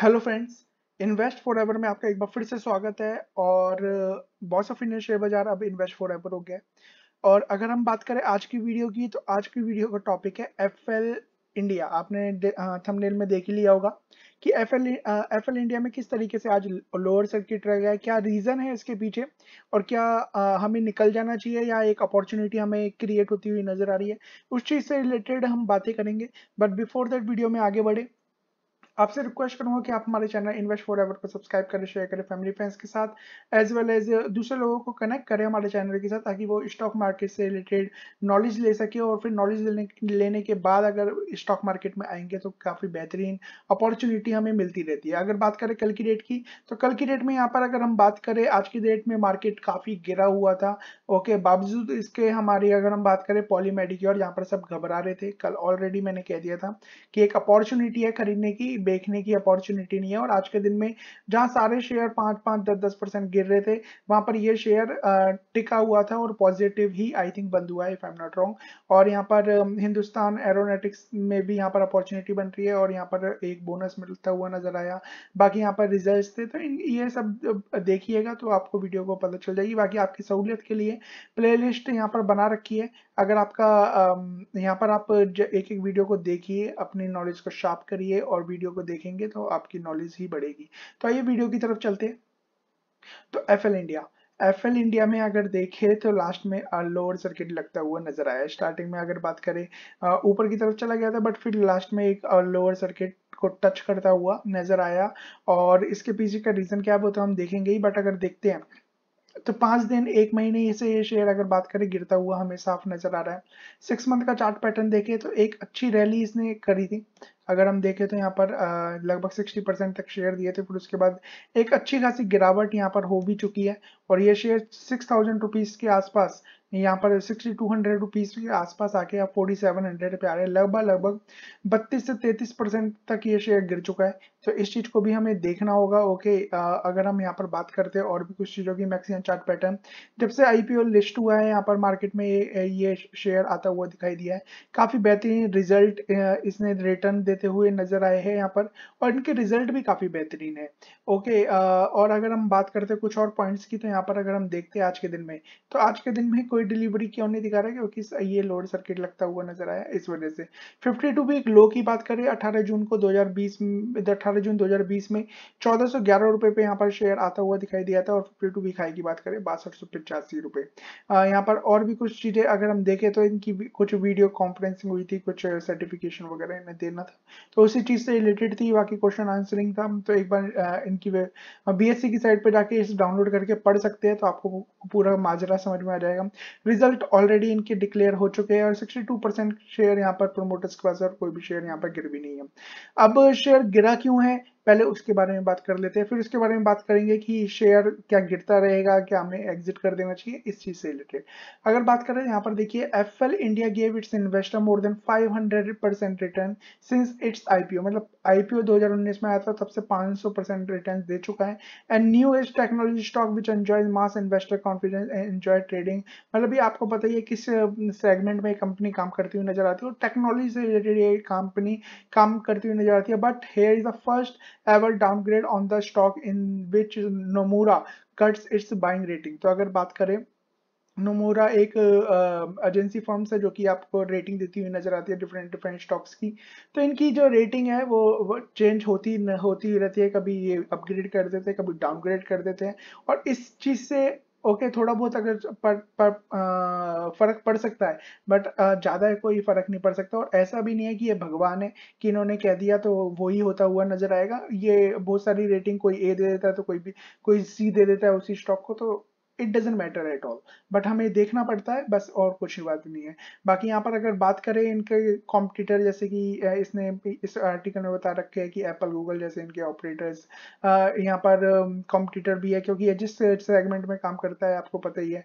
Hello friends invest forever में आपका एक बार फिर से स्वागत है और बॉस ऑफ इंडियन शेयर बाजार अब इन्वेस्ट फॉर एवर हो गया और अगर हम बात करें आज की वीडियो की तो आज की वीडियो का टॉपिक है एफ इंडिया आपने थंबनेल uh, में देख ही लिया होगा कि F L F L India में किस तरीके से आज लोअर सर्किट रह गया क्या रीज़न है इसके पीछे और क्या uh, हमें निकल जाना चाहिए या एक अपॉर्चुनिटी हमें क्रिएट होती हुई नज़र आ रही है उस चीज़ से रिलेटेड हम बातें करेंगे बट बिफोर दैट वीडियो में आगे बढ़े आपसे रिक्वेस्ट करूंगा कि आप हमारे चैनल इन्वेस्ट फॉर एवर को सब्सक्राइब करें शेयर करें फैमिली फ्रेंड्स के साथ एज वेल एज दूसरे लोगों को कनेक्ट करें हमारे चैनल के साथ ताकि वो स्टॉक मार्केट से रिलेटेड नॉलेज ले सके और फिर नॉलेज लेने लेने के बाद अगर स्टॉक मार्केट में आएंगे तो काफ़ी बेहतरीन अपॉर्चुनिटी हमें मिलती रहती है अगर बात करें कल की डेट की तो कल की डेट में यहाँ पर अगर हम बात करें आज की डेट में मार्केट काफ़ी गिरा हुआ था ओके बावजूद इसके हमारी अगर हम बात करें और यहाँ पर सब घबरा रहे थे कल ऑलरेडी मैंने कह दिया था कि एक अपॉर्चुनिटी है खरीदने की देखने की अपॉर्चुनिटी नहीं है और आज के दिन में जहां सारे शेयर पांच पांच दस दस परसेंट गिर रहे थे वहां पर ये शेयर टिका हुआ था और पॉजिटिव ही आई थिंक बंद हुआ है if I am not wrong और यहाँ पर हिंदुस्तान एरोनेटिक्स में भी यहाँ पर अपॉर्चुनिटी बन रही है और यहाँ पर एक बोनस मिलता हुआ नजर आया बाकी यहाँ पर रिजल्ट थे तो ये सब देखिएगा तो आपको वीडियो को पता चल जाएगी बाकी आपकी सहूलियत के लिए प्लेलिस्ट यहाँ पर बना रखी है अगर आपका यहाँ पर आप एक एक वीडियो को देखिए अपनी नॉलेज को शार्प करिए और वीडियो को देखेंगे तो आपकी नॉलेज ही बढ़ेगी तो आइए वीडियो की तरफ चलते हैं तो एफ इंडिया एफ इंडिया में अगर देखें तो लास्ट में लोअर सर्किट लगता हुआ नजर आया स्टार्टिंग में अगर बात करें ऊपर की तरफ चला गया था बट फिर लास्ट में एक लोअर सर्किट को टच करता हुआ नजर आया और इसके पीछे का रीजन क्या वो तो हम देखेंगे ही बट अगर देखते हैं तो पांच दिन एक महीने से ये शेयर अगर बात करें गिरता हुआ हमें साफ नजर आ रहा है सिक्स मंथ का चार्ट पैटर्न देखे तो एक अच्छी रैली इसने करी थी अगर हम देखें तो यहाँ पर लगभग 60 परसेंट तक शेयर दिए थे फिर उसके बाद एक अच्छी खासी गिरावट यहाँ पर हो भी चुकी है और ये शेयर सिक्स थाउजेंड रुपीज़ के आसपास यहाँ पर सिक्सटी टू हंड्रेड रुपीज़ के आसपास आके आप फोर्टी सेवन हंड्रेड पे आ रहे हैं लगभग लगभग बत्तीस से तैतीस परसेंट तक ये शेयर गिर चुका है तो इस चीज़ को भी हमें देखना होगा ओके अगर हम यहाँ पर बात करते हैं और भी कुछ चीज़ों की मैक्सिमम चार्ट पैटर्न जब से आईपीओ लिस्ट हुआ है यहाँ पर मार्केट में ये शेयर आता हुआ दिखाई दिया है काफ़ी बेहतरीन रिजल्ट इसने रिटर्न दे देते हुए नजर आए हैं यहाँ पर और इनके रिजल्ट भी काफी बेहतरीन है ओके और अगर हम बात करते हैं कुछ और पॉइंट्स की तो यहाँ पर अगर हम देखते हैं आज के दिन में तो आज के दिन में कोई डिलीवरी क्यों नहीं दिखा रहा है क्योंकि ये लोड सर्किट लगता हुआ नजर आया इस वजह से 52 भी एक लो की बात करें अठारह जून को दो हजार जून दो में चौदह रुपए पे यहाँ पर शेयर आता हुआ दिखाई दिया था और फिफ्टी टू भी की बात करें बासठ सौ पिचासी रुपए यहाँ पर और भी कुछ चीजें अगर हम देखें तो इनकी कुछ वीडियो कॉन्फ्रेंसिंग हुई थी कुछ सर्टिफिकेशन वगैरह इन्हें देना था तो उसी चीज़ से रिलेटेड थी बाकी क्वेश्चन आंसरिंग था तो एक बार इनकी बीएससी की साइड पर जाके इसे डाउनलोड करके पढ़ सकते हैं तो आपको पूरा माजरा समझ में आ जाएगा रिजल्ट ऑलरेडी इनके डिक्लेयर हो चुके हैं और 62 परसेंट शेयर यहाँ पर प्रोमोटर्स के पास और कोई भी शेयर यहाँ पर गिर भी नहीं है अब शेयर गिरा क्यों है पहले उसके बारे में बात कर लेते हैं फिर उसके बारे में बात करेंगे कि शेयर क्या गिरता रहेगा क्या हमें एग्जिट कर देना चाहिए इस चीज से रिलेटेड अगर बात करें यहाँ पर देखिए F L India gave its investor more than 500 percent return since its IPO मतलब आईपीओ 2019 में आया था तब से 500 परसेंट रिटर्न दे चुका है and new age technology stock which enjoy mass investor confidence and enjoy trading मतलब ये आपको पता ही है किस सेगमेंट में कंपनी काम करती हुई नजर आती है और टेक्नोलॉजी से रिलेटेड ये कंपनी काम करती हुई नजर आती है but here is the first ever downgrade on the stock in which Nomura cuts its buying rating. तो अगर बात करें नोमोरा एक एजेंसी फॉर्म से जो कि आपको रेटिंग देती हुई नजर आती है डिफरेंट डिफरेंट स्टॉक्स की तो इनकी जो रेटिंग है वो चेंज होती होती रहती है कभी ये अपग्रेड कर देते हैं कभी डाउनग्रेड कर देते हैं और इस चीज़ से ओके थोड़ा बहुत अगर पर, पर, आ, फर्क पड़ सकता है बट ज़्यादा कोई फर्क नहीं पड़ सकता और ऐसा भी नहीं है कि ये भगवान है कि इन्होंने कह दिया तो वो ही होता हुआ नजर आएगा ये बहुत सारी रेटिंग कोई ए दे देता है तो कोई भी कोई सी दे देता है उसी स्टॉक को तो it doesn't matter at all but हमें देखना पड़ता है बस और कुछ बात नहीं है बाकी यहाँ पर अगर बात करें इनके कॉम्पिटिटर जैसे कि इसने इस आर्टिकल में बता रखे है कि एप्पल गूगल जैसे इनके ऑपरेटर्स यहाँ पर कॉम्पिटिटर भी है क्योंकि जिस सेगमेंट में काम करता है आपको पता ही है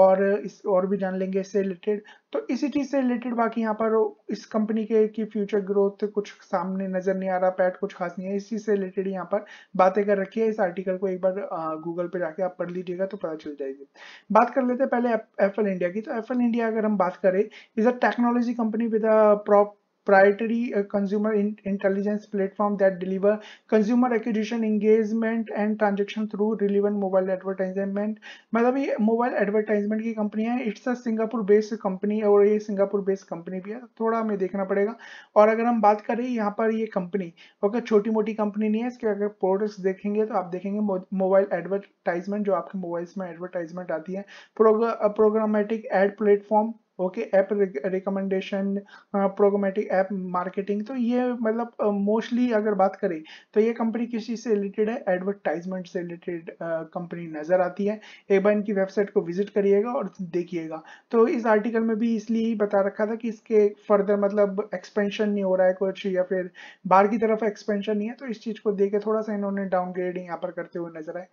और इस और भी जान लेंगे इससे रिलेटेड तो इसी चीज से रिलेटेड बाकी यहाँ पर इस कंपनी के की फ्यूचर ग्रोथ कुछ सामने नजर नहीं आ रहा पैट कुछ खास नहीं है इस चीज से रिलेटेड यहाँ पर बातें कर रखी है इस आर्टिकल को एक बार गूगल पे जाके आप पढ़ लीजिएगा तो पता चल जाएगी बात कर लेते हैं पहले एप्पल इंडिया की तो एप्पल इंडिया अगर हम बात करें is a technology company with a prop proprietary uh, consumer in intelligence platform that deliver consumer acquisition engagement and transaction through relevant mobile advertisement मतलब ये मोबाइल एडवर्टाइजमेंट की कंपनी है it's a Singapore based company और ये Singapore based company भी है थोड़ा हमें देखना पड़ेगा और अगर हम बात करें यहाँ पर ये कंपनी ओके छोटी मोटी कंपनी नहीं है इसके अगर प्रोडक्ट्स देखेंगे तो आप देखेंगे मोबाइल एडवर्टाइजमेंट जो आपके मोबाइल्स में एडवर्टाइजमेंट आती है programmatic ad platform okay app recommendation programmatic हाँ, ऐप मार्केटिंग तो ये मतलब मोस्टली uh, अगर बात करें तो ये कंपनी किसी से रिलेटेड है एडवर्टाइजमेंट से रिलेटेड कंपनी नज़र आती है एक बार इनकी वेबसाइट को विजिट करिएगा और देखिएगा तो इस आर्टिकल में भी इसलिए ही बता रखा था कि इसके फर्दर मतलब एक्सपेंशन नहीं हो रहा है कुछ या फिर बाहर की तरफ एक्सपेंशन नहीं है तो इस चीज़ को देख के थोड़ा सा इन्होंने डाउनग्रेडिंग यहाँ पर करते हुए नजर आए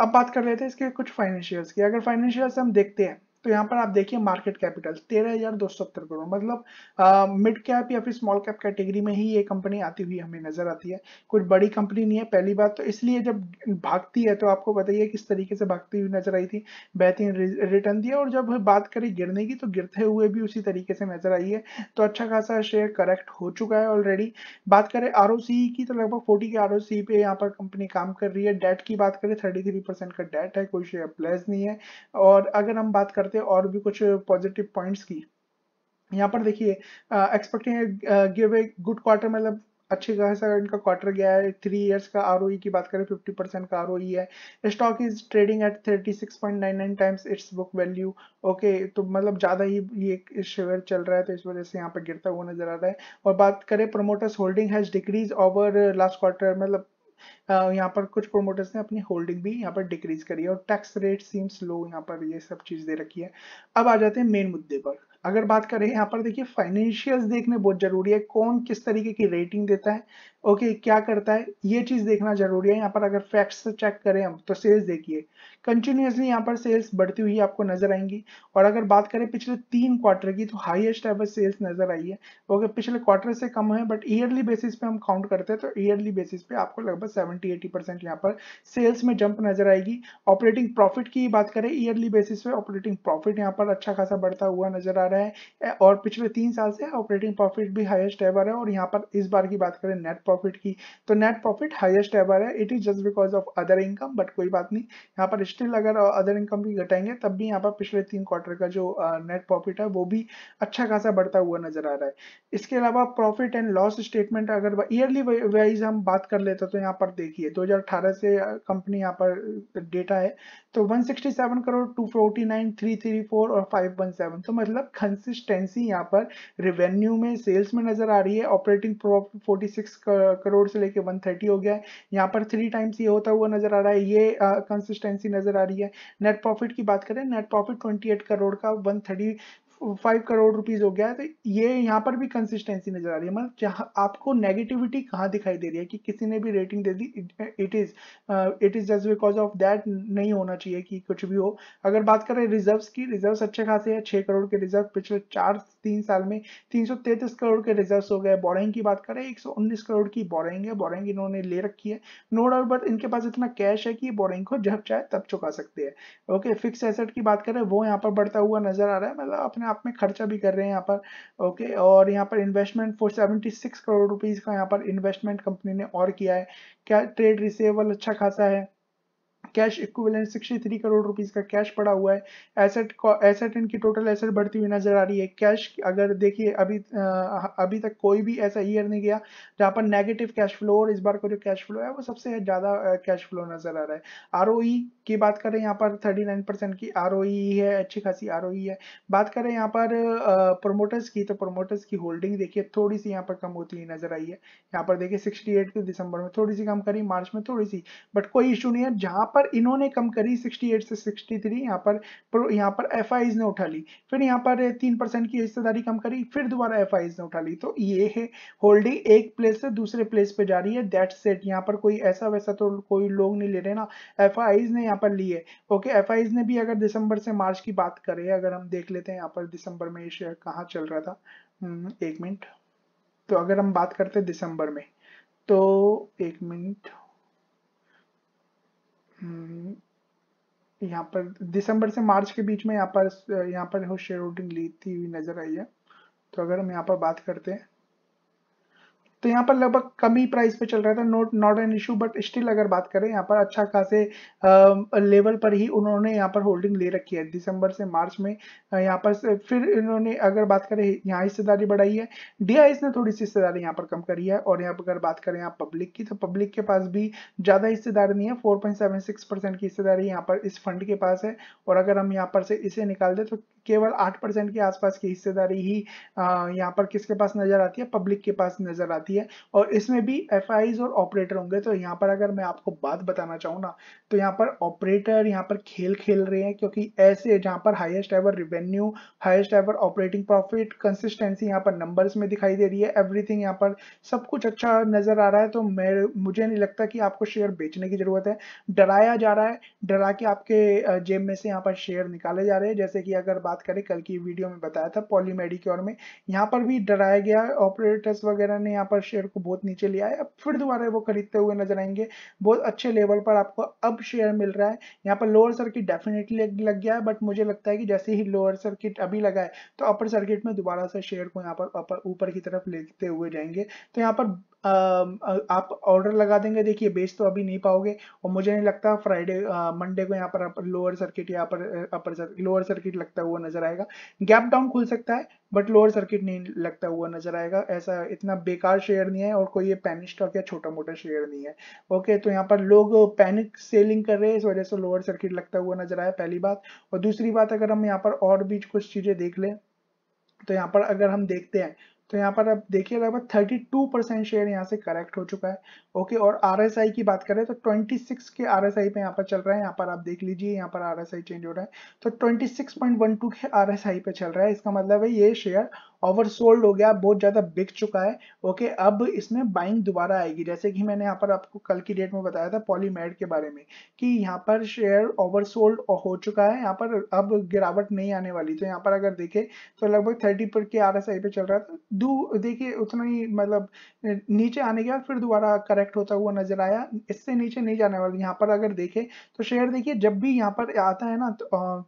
अब बात कर रहे थे इसके कुछ फाइनेंशियल्स की अगर फाइनेंशियल्स हम देखते हैं तो यहाँ पर आप देखिए मार्केट कैपिटल तेरह हजार दो सौ सत्तर करोड़ मतलब मिड कैप या फिर स्मॉल कैप कैटेगरी में ही ये कंपनी आती हुई हमें नजर आती है कुछ बड़ी कंपनी नहीं है पहली बात तो इसलिए जब भागती है तो आपको बताइए किस तरीके से भागती हुई नजर आई थी बेहतरीन रिटर्न दिया और जब बात करें गिरने की तो गिरते हुए भी उसी तरीके से नजर आई है तो अच्छा खासा शेयर करेक्ट हो चुका है ऑलरेडी बात करें आर e की तो लगभग फोर्टी के आर e पे यहाँ पर कंपनी काम कर रही है डेट की बात करें थर्टी का डेट है कोई शेयर प्लेस नहीं है और अगर हम बात कर करते हैं और भी कुछ पॉजिटिव पॉइंट्स की यहाँ पर देखिए expecting give a good quarter मतलब अच्छे खासा इनका क्वार्टर गया है थ्री इयर्स का आर e की बात करें फिफ्टी परसेंट का आर e है stock is trading at thirty six point nine nine times its book value okay तो मतलब ज़्यादा ही ये शेयर चल रहा है तो इस वजह से यहाँ पर गिरता हुआ नजर आ रहा है और बात करें promoters holding has decrease over last quarter मतलब यहाँ पर कुछ प्रोमोटर्स ने अपनी होल्डिंग भी यहाँ पर डिक्रीज करी है और टैक्स रेट सीम्स लो यहाँ पर ये सब चीज दे रखी है अब आ जाते हैं मेन मुद्दे पर अगर बात करें यहाँ पर देखिए फाइनेंशियल देखने बहुत जरूरी है कौन किस तरीके की रेटिंग देता है ओके okay, क्या करता है ये चीज देखना जरूरी है यहाँ पर अगर फैक्ट्स चेक करें हम तो सेल्स देखिए कंटिन्यूसली यहाँ पर सेल्स बढ़ती हुई आपको नजर आएंगी और अगर बात करें पिछले तीन क्वार्टर की तो हाईएस्ट एवर सेल्स नजर आई है ओके okay, पिछले क्वार्टर से कम है बट ईयरली बेसिस पे हम काउंट करते हैं तो ईयरली बेसिस पे आपको लगभग सेवेंटी एटी परसेंट यहाँ पर सेल्स में जंप नजर आएगी ऑपरेटिंग प्रॉफिट की बात करें ईयरली बेसिस पे ऑपरेटिंग प्रॉफिट यहाँ पर अच्छा खासा बढ़ता हुआ नजर आ रहा है और पिछले तीन साल से ऑपरेटिंग प्रॉफिट भी हाइएस्ट एवर है और यहाँ पर इस बार की बात करें नेट प्रॉफिट प्रॉफिट की तो नेट प्रॉफिट हाईएस्ट एवर है it is just because of other income but कोई बात नहीं यहाँ पर स्टिल अगर अदर इनकम भी घटाएंगे तब भी यहाँ पर पिछले तीन क्वार्टर का जो नेट uh, प्रॉफिट है वो भी अच्छा खासा बढ़ता हुआ नजर आ रहा है इसके अलावा प्रॉफिट एंड लॉस स्टेटमेंट अगर ईयरली वाइज हम बात कर लेते तो यहाँ पर देखिए दो से कंपनी यहाँ पर डेटा है तो वन करोड़ टू 334 और फाइव तो मतलब कंसिस्टेंसी यहाँ पर रिवेन्यू में सेल्स में नजर आ रही है ऑपरेटिंग प्रॉफिट 46 कर करोड़ से लेके 130 हो गया है यहाँ पर थ्री टाइम्स ये होता हुआ नजर आ रहा है ये कंसिस्टेंसी नजर आ रही है नेट प्रॉफिट की बात करें नेट प्रॉफिट 28 करोड़ का फाइव करोड़ रुपीज हो गया है तो ये यहाँ पर भी कंसिस्टेंसी नजर आ रही है मतलब जहाँ आपको नेगेटिविटी कहाँ दिखाई दे रही है कि किसी ने भी रेटिंग दे दी it is it is just because of that नहीं होना चाहिए कि कुछ भी हो अगर बात करें रिजर्व की रिजर्व अच्छे खासे है छह करोड़ के रिजर्व पिछले चार तीन साल में तीन सौ करोड़ के रिजर्व हो गए बोरिंग की बात करें एक सौ उन्नीस करोड़ की बोरिंग है बोरिंग इन्होंने ले रखी है नो डाउट बट इनके पास इतना कैश है कि बोरिंग को जब चाहे तब चुका सकते हैं ओके फिक्स एसेट की बात करें वो यहाँ पर बढ़ता हुआ नजर आ रहा है मतलब अपने आप में खर्चा भी कर रहे हैं यहाँ पर ओके और यहाँ पर investment four seventy six crore rupees का यहाँ पर इन्वेस्टमेंट कंपनी ने और किया है क्या ट्रेड रिसेबल अच्छा खासा है कैश इक्विवेलेंट 63 करोड़ रुपीस का कैश पड़ा हुआ है एसेट एसेट इनकी टोटल एसेट बढ़ती हुई नजर आ रही है कैश अगर देखिए अभी आ, अभी तक कोई भी ऐसा ईयर नहीं गया जहां पर नेगेटिव कैश फ्लो और इस बार का जो कैश फ्लो है वो सबसे ज्यादा कैश फ्लो नजर आ रहा है आर e की बात करें यहाँ पर थर्टी नाइन परसेंट की आर e है अच्छी खासी आर e है बात करें यहाँ पर प्रोमोटर्स की तो प्रोमोटर्स की होल्डिंग देखिए थोड़ी सी यहाँ पर कम होती हुई नजर आई है यहाँ पर देखिए सिक्सटी एट दिसंबर में थोड़ी सी कम करी मार्च में थोड़ी सी बट कोई इशू नहीं है जहां यहाँ पर इन्होंने कम करी 68 से 63 यहाँ पर यहाँ पर एफ ने उठा ली फिर यहाँ पर तीन परसेंट की हिस्सेदारी कम करी फिर दोबारा एफ ने उठा ली तो ये है होल्डिंग एक प्लेस से दूसरे प्लेस पे जा रही है दैट सेट यहाँ पर कोई ऐसा वैसा तो कोई लोग नहीं ले रहे ना एफ ने यहाँ पर ली है ओके एफ ने भी अगर दिसंबर से मार्च की बात करें अगर हम देख लेते हैं यहाँ पर दिसंबर में शेयर कहाँ चल रहा था हम्म, एक मिनट तो अगर हम बात करते दिसंबर में तो एक मिनट हम्म, यहाँ पर दिसंबर से मार्च के बीच में यहाँ पर यहाँ पर शेयर होल्डिंग ली थी हुई नजर आई है तो अगर हम यहाँ पर बात करते हैं तो यहाँ पर लगभग कम ही प्राइस पे चल रहा था note not an issue but still अगर बात करें यहाँ पर अच्छा खासे लेवल पर ही उन्होंने यहाँ पर होल्डिंग ले रखी है दिसंबर से मार्च में यहाँ पर फिर इन्होंने अगर बात करें यहाँ हिस्सेदारी बढ़ाई है डी ने थोड़ी सी हिस्सेदारी यहाँ पर कम करी है और यहाँ पर अगर बात करें यहाँ पब्लिक की तो पब्लिक के पास भी ज़्यादा हिस्सेदारी नहीं है फोर की हिस्सेदारी यहाँ पर इस फंड के पास है और अगर हम यहाँ पर से इसे निकाल दें तो केवल आठ के आसपास की हिस्सेदारी ही यहाँ पर किसके पास नजर आती है पब्लिक के पास नजर आती है आती है और इसमें भी एफ और ऑपरेटर होंगे तो यहाँ पर अगर मैं आपको बात बताना चाहूँ ना तो यहाँ पर ऑपरेटर यहाँ पर खेल खेल रहे हैं क्योंकि ऐसे जहाँ पर highest ever revenue highest ever operating profit consistency यहाँ पर नंबर्स में दिखाई दे रही है एवरीथिंग यहाँ पर सब कुछ अच्छा नजर आ रहा है तो मैं मुझे नहीं लगता कि आपको शेयर बेचने की जरूरत है डराया जा रहा है डरा के आपके जेब में से यहाँ पर शेयर निकाले जा रहे हैं जैसे कि अगर बात करें कल की वीडियो में बताया था पॉलीमेडिक्योर में यहाँ पर भी डराया गया ऑपरेटर्स वगैरह ने यहाँ पर पर शेयर को बहुत नीचे लिया है अब फिर दोबारा वो खरीदते हुए नजर आएंगे बहुत अच्छे लेवल पर आपको अब शेयर मिल रहा है यहाँ पर लोअर सर्किट डेफिनेटली लग गया है बट मुझे लगता है कि जैसे ही लोअर सर्किट अभी लगा है तो अपर सर्किट में दोबारा से शेयर को यहाँ पर ऊपर की तरफ लेते हुए जाएंगे तो यहाँ पर आप ऑर्डर लगा देंगे देखिए बेच तो अभी नहीं पाओगे और मुझे नहीं लगता फ्राइडे मंडे को यहाँ पर लोअर सर्किट या अपर अपर लोअर सर्किट लगता हुआ नजर आएगा गैप डाउन खुल सकता है बट लोअर सर्किट नहीं लगता हुआ नजर आएगा ऐसा इतना बेकार शेयर नहीं है और कोई ये पैनिक स्टॉक या छोटा मोटा शेयर नहीं है ओके तो यहाँ पर लोग पैनिक सेलिंग कर रहे हैं इस वजह से लोअर सर्किट लगता हुआ नजर आया पहली बात और दूसरी बात अगर हम यहाँ पर और भी कुछ चीजें देख लें तो यहाँ पर अगर हम देखते हैं तो यहाँ पर आप देखिए लगभग 32 परसेंट शेयर यहाँ से करेक्ट हो चुका है ओके और आर की बात करें तो 26 के आर पे यहाँ पर चल रहा है यहाँ पर आप देख लीजिए यहाँ पर आर चेंज हो रहा है तो 26.12 के आर पे चल रहा है इसका मतलब है ये शेयर ओवरसोल्ड हो गया बहुत ज़्यादा बिक चुका है ओके अब इसमें बाइंग दोबारा आएगी जैसे कि मैंने यहाँ पर आपको कल की डेट में बताया था पॉलीमेड के बारे में कि यहाँ पर शेयर ओवरसोल्ड हो चुका है यहाँ पर अब गिरावट नहीं आने वाली तो यहाँ पर अगर देखे तो लगभग थर्टी पर के आर पे चल रहा है तो देखिए उतना ही मतलब नीचे आने के बाद फिर दोबारा करेक्ट रिफ्लेक्ट होता हुआ नजर आया इससे नीचे नहीं जाने वाला यहाँ पर अगर देखे तो शेयर देखिए जब भी यहाँ पर आता है ना तो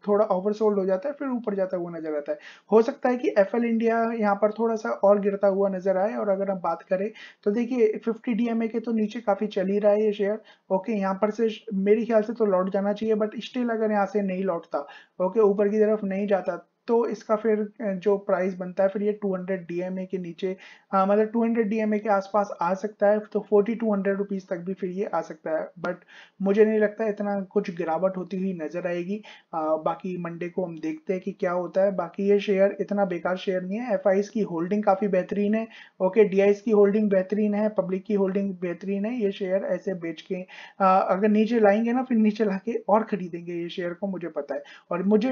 थोड़ा ओवरसोल्ड हो जाता है फिर ऊपर जाता हुआ नजर आता है हो सकता है कि एफ इंडिया यहाँ पर थोड़ा सा और गिरता हुआ नजर आए और अगर हम बात करें तो देखिए फिफ्टी डी के तो नीचे काफी चल ही रहा है ये शेयर ओके यहाँ पर से मेरे ख्याल से तो लौट जाना चाहिए बट स्टिल अगर यहाँ से नहीं लौटता ओके ऊपर की तरफ नहीं जाता तो इसका फिर जो प्राइस बनता है फिर ये 200 डीएमए के नीचे आ, हाँ, मतलब 200 ए के आसपास आ सकता है तो 4200 रुपीस तक भी फिर ये आ सकता है बट मुझे नहीं लगता इतना कुछ गिरावट होती हुई नजर आएगी आ, बाकी मंडे को हम देखते हैं कि क्या होता है बाकी ये शेयर इतना बेकार शेयर नहीं है एफ की होल्डिंग काफी बेहतरीन है ओके डी की होल्डिंग बेहतरीन है पब्लिक की होल्डिंग बेहतरीन है ये शेयर ऐसे बेच के आ, अगर नीचे लाएंगे ना फिर नीचे ला के और खरीदेंगे ये शेयर को मुझे पता है और मुझे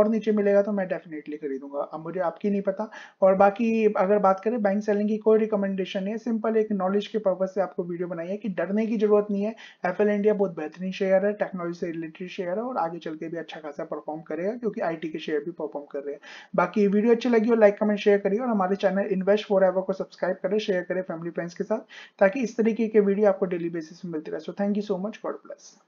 और नीचे मिलेगा तो मैं डेफिनेटली खरीदूंगा अब मुझे आपकी नहीं पता और बाकी अगर बात करें बैंक सेलिंग की कोई रिकमेंडेशन नहीं है सिंपल एक नॉलेज के पर्पज से आपको वीडियो बनाई है कि डरने की जरूरत नहीं है एफ इंडिया बहुत बेहतरीन शेयर है टेक्नोलॉजी से रिलेटेड शेयर है और आगे चल के भी अच्छा खासा परफॉर्म करेगा क्योंकि आई के शेयर भी परफॉर्म कर रहे हैं बाकी वीडियो अच्छी लगी हो लाइक कमेंट शेयर करिए और हमारे चैनल इन्वेस्ट फॉर एवर को सब्सक्राइब करें शेयर करें फैमिली फ्रेंड्स के साथ ताकि इस तरीके के वीडियो आपको डेली बेसिस में मिलती रहे so thank you so much God bless